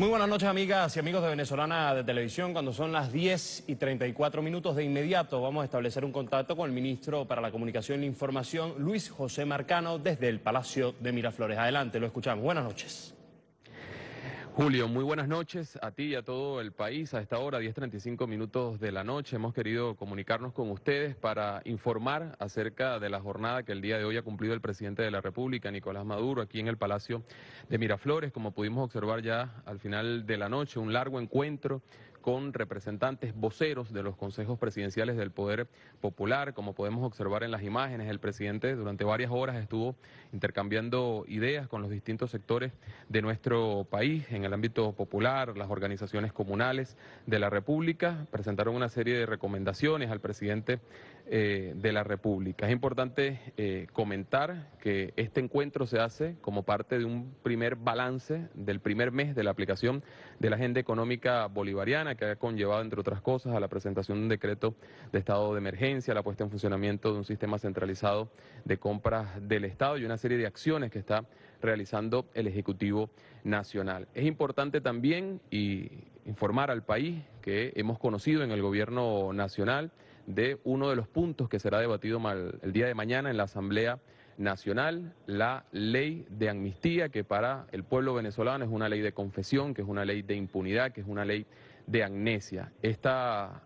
Muy buenas noches, amigas y amigos de Venezolana de Televisión. Cuando son las 10 y 34 minutos, de inmediato vamos a establecer un contacto con el ministro para la Comunicación e Información, Luis José Marcano, desde el Palacio de Miraflores. Adelante, lo escuchamos. Buenas noches. Julio, muy buenas noches a ti y a todo el país. A esta hora, 10.35 minutos de la noche, hemos querido comunicarnos con ustedes para informar acerca de la jornada que el día de hoy ha cumplido el presidente de la República, Nicolás Maduro, aquí en el Palacio de Miraflores. Como pudimos observar ya al final de la noche, un largo encuentro con representantes voceros de los consejos presidenciales del Poder Popular. Como podemos observar en las imágenes, el presidente durante varias horas estuvo intercambiando ideas con los distintos sectores de nuestro país en el ámbito popular, las organizaciones comunales de la República. Presentaron una serie de recomendaciones al presidente eh, de la República. Es importante eh, comentar que este encuentro se hace como parte de un primer balance del primer mes de la aplicación de la Agenda Económica Bolivariana, que ha conllevado, entre otras cosas, a la presentación de un decreto de estado de emergencia, la puesta en funcionamiento de un sistema centralizado de compras del Estado y una serie de acciones que está realizando el Ejecutivo Nacional. Es importante también y informar al país que hemos conocido en el Gobierno Nacional de uno de los puntos que será debatido el día de mañana en la Asamblea Nacional, la ley de amnistía, que para el pueblo venezolano es una ley de confesión, que es una ley de impunidad, que es una ley de amnesia. Esta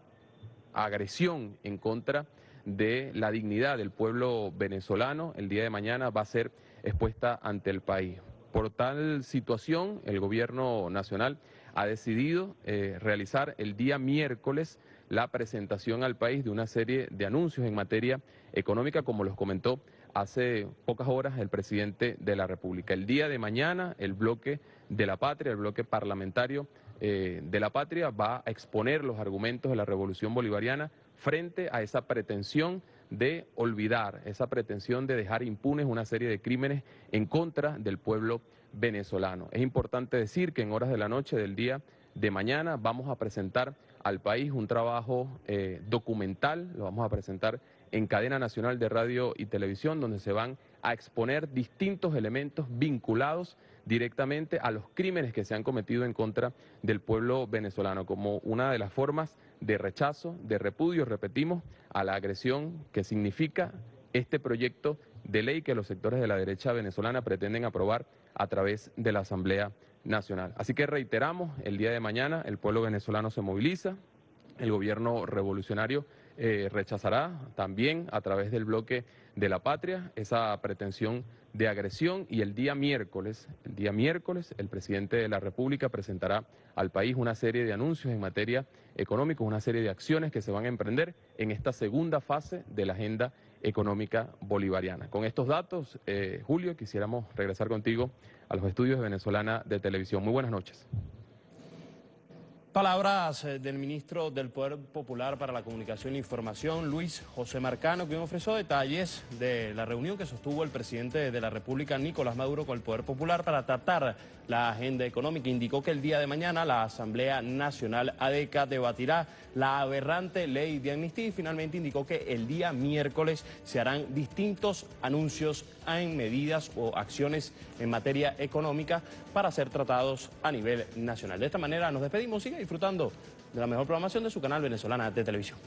agresión en contra de la dignidad del pueblo venezolano el día de mañana va a ser expuesta ante el país. Por tal situación, el gobierno nacional ha decidido eh, realizar el día miércoles la presentación al país de una serie de anuncios en materia económica, como los comentó hace pocas horas el presidente de la República. El día de mañana, el bloque de la patria, el bloque parlamentario eh, de la patria, va a exponer los argumentos de la revolución bolivariana frente a esa pretensión de olvidar, esa pretensión de dejar impunes una serie de crímenes en contra del pueblo venezolano. Es importante decir que en horas de la noche del día de mañana. Vamos a presentar al país un trabajo eh, documental, lo vamos a presentar en cadena nacional de radio y televisión, donde se van a exponer distintos elementos vinculados directamente a los crímenes que se han cometido en contra del pueblo venezolano, como una de las formas de rechazo, de repudio, repetimos, a la agresión que significa este proyecto de ley que los sectores de la derecha venezolana pretenden aprobar a través de la Asamblea Nacional. Así que reiteramos, el día de mañana el pueblo venezolano se moviliza, el gobierno revolucionario eh, rechazará también a través del bloque de la patria esa pretensión de agresión y el día miércoles, el día miércoles, el presidente de la República presentará al país una serie de anuncios en materia económica, una serie de acciones que se van a emprender en esta segunda fase de la agenda económica bolivariana. Con estos datos, eh, Julio, quisiéramos regresar contigo a los estudios de Venezolana de Televisión. Muy buenas noches. Palabras eh, del ministro del Poder Popular para la Comunicación e Información, Luis José Marcano, quien ofreció detalles de la reunión que sostuvo el presidente de la República, Nicolás Maduro, con el Poder Popular para tratar la agenda económica. Indicó que el día de mañana la Asamblea Nacional ADECA debatirá la aberrante ley de amnistía y finalmente indicó que el día miércoles se harán distintos anuncios en medidas o acciones en materia económica para ser tratados a nivel nacional. De esta manera nos despedimos disfrutando de la mejor programación de su canal venezolana de televisión.